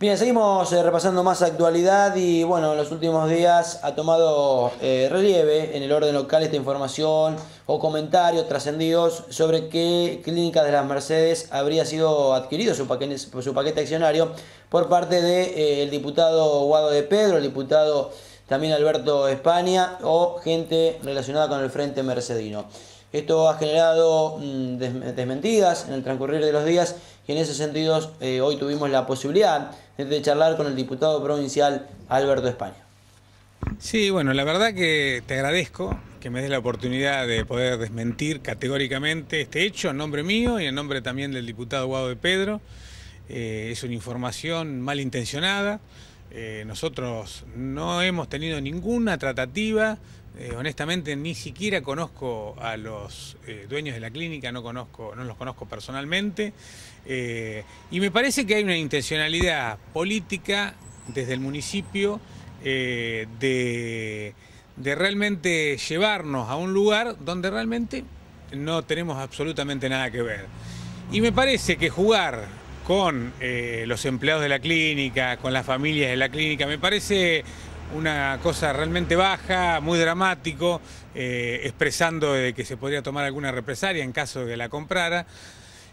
Bien, seguimos eh, repasando más actualidad y bueno, en los últimos días ha tomado eh, relieve en el orden local esta información o comentarios trascendidos sobre qué Clínica de las Mercedes habría sido adquirido su paquete, su paquete accionario por parte del de, eh, el diputado Guado de Pedro, el diputado también Alberto España o gente relacionada con el Frente Mercedino. Esto ha generado mm, desmentidas en el transcurrir de los días en ese sentido, eh, hoy tuvimos la posibilidad de charlar con el diputado provincial Alberto España. Sí, bueno, la verdad que te agradezco que me des la oportunidad de poder desmentir categóricamente este hecho en nombre mío y en nombre también del diputado Guado de Pedro. Eh, es una información malintencionada. Eh, nosotros no hemos tenido ninguna tratativa eh, honestamente ni siquiera conozco a los eh, dueños de la clínica, no, conozco, no los conozco personalmente. Eh, y me parece que hay una intencionalidad política desde el municipio de, realmente llevarnos a un lugar donde realmente no tenemos absolutamente nada que ver. Y me parece que jugar con los empleados de la clínica, con las familias de la clínica. Me parece una cosa realmente baja, muy dramático, eh, expresando que se podría tomar alguna represalia en caso de que la comprara.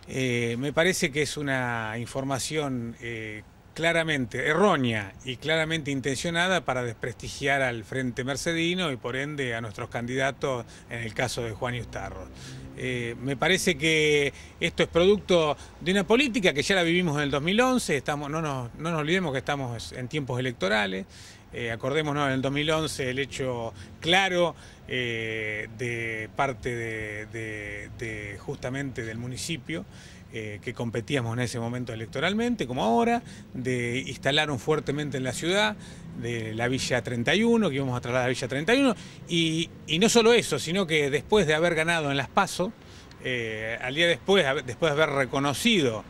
Eh, me parece que es una información eh, claramente errónea y claramente intencionada para desprestigiar al Frente Mercedino y por ende a nuestros candidatos en el caso de Juan Yustarro. me parece que esto es producto de una política que ya la vivimos en el 2011, estamos, no, no nos olvidemos que estamos en tiempos electorales, Acordemos eh, acordémonos en el 2011 el hecho claro eh, de parte de, justamente del municipio eh, que competíamos en ese momento electoralmente, como ahora, de instalaron fuertemente en la ciudad de la Villa 31, que íbamos a trasladar a Villa 31, y, no solo eso, sino que después de haber ganado en las PASO, al día después, después de haber reconocido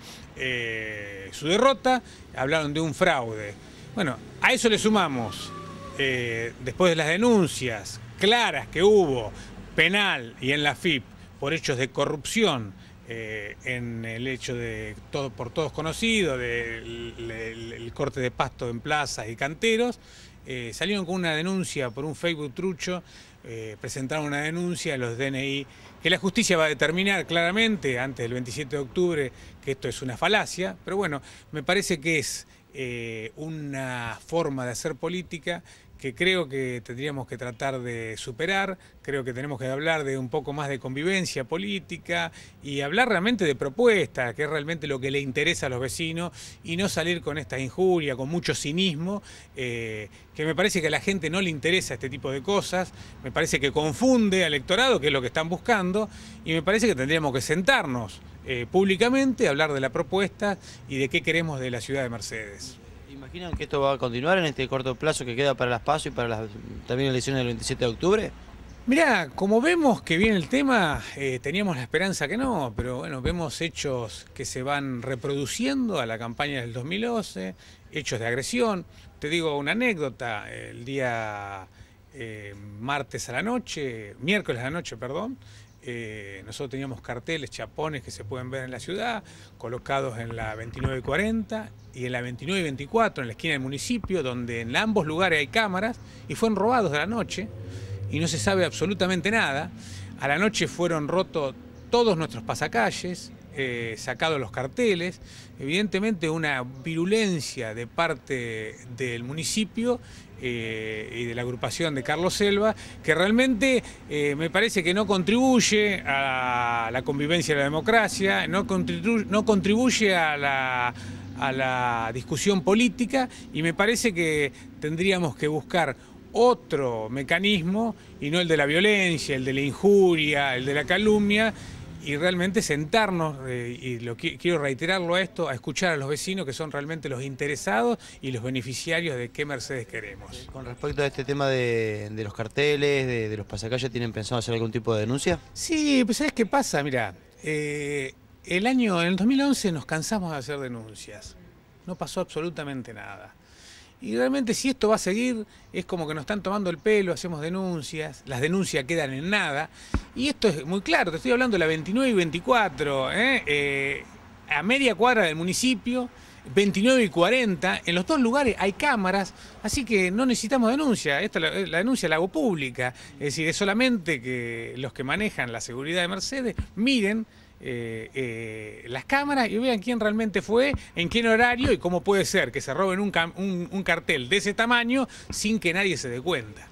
su derrota, hablaron de un fraude. Bueno, a eso le sumamos, eh, después de las denuncias claras que hubo, penal y en la FIP, por hechos de corrupción, eh, en el hecho de todo por todos conocido, del corte de pasto en plazas y canteros, eh, salieron con una denuncia por un Facebook trucho, presentaron una denuncia a los DNI, que la justicia va a determinar claramente antes del 27 de octubre que esto es una falacia, pero bueno, me parece que es eh, una forma de hacer política que creo que tendríamos que tratar de superar, creo que tenemos que hablar de un poco más de convivencia política y hablar realmente de propuestas, que es realmente lo que le interesa a los vecinos y no salir con esta injuria, con mucho cinismo, eh, que me parece que a la gente no le interesa este tipo de cosas, me parece que confunde al electorado, que es lo que están buscando, y me parece que tendríamos que sentarnos eh, públicamente, hablar de la propuesta y de qué queremos de la ciudad de Mercedes. ¿Imaginan que esto va a continuar en este corto plazo que queda para las PASO y para las también elecciones del 27 de octubre? Mirá, como vemos que viene el tema, eh, teníamos la esperanza que no, pero bueno, vemos hechos que se van reproduciendo a la campaña del 2011, hechos de agresión. Te digo una anécdota, el día eh, martes a la noche, miércoles a la noche, perdón, eh, nosotros teníamos carteles, chapones que se pueden ver en la ciudad, colocados en la 29 y en la 29 24, en la esquina del municipio, donde en ambos lugares hay cámaras, y fueron robados de la noche y no se sabe absolutamente nada. A la noche fueron rotos todos nuestros pasacalles, eh, sacados los carteles, evidentemente una virulencia de parte del municipio eh, y de la agrupación de Carlos Selva, que realmente eh, me parece que no contribuye a la convivencia de la democracia, no contribuye, a la discusión política y me parece que tendríamos que buscar otro mecanismo y no el de la violencia, el de la injuria, el de la calumnia y realmente sentarnos, eh, y quiero reiterarlo a esto, a escuchar a los vecinos que son realmente los interesados y los beneficiarios de qué Mercedes queremos. Con respecto a este tema de, los carteles, de, los pasacalles, ¿tienen pensado hacer algún tipo de denuncia? Sí, pues ¿sabes qué pasa? Mira, eh, el año, en el 2011 nos cansamos de hacer denuncias, no pasó absolutamente nada. Y realmente si esto va a seguir, es como que nos están tomando el pelo, hacemos denuncias, las denuncias quedan en nada. Y esto es muy claro, te estoy hablando de la 29 y 24, ¿eh? Eh, a media cuadra del municipio, 29 y 40, en los dos lugares hay cámaras, así que no necesitamos denuncia, Esta, la, la denuncia la hago pública, es decir, es solamente que los que manejan la seguridad de Mercedes miren eh, eh, las cámaras y vean quién realmente fue, en qué horario y cómo puede ser que se roben un cartel de ese tamaño sin que nadie se dé cuenta.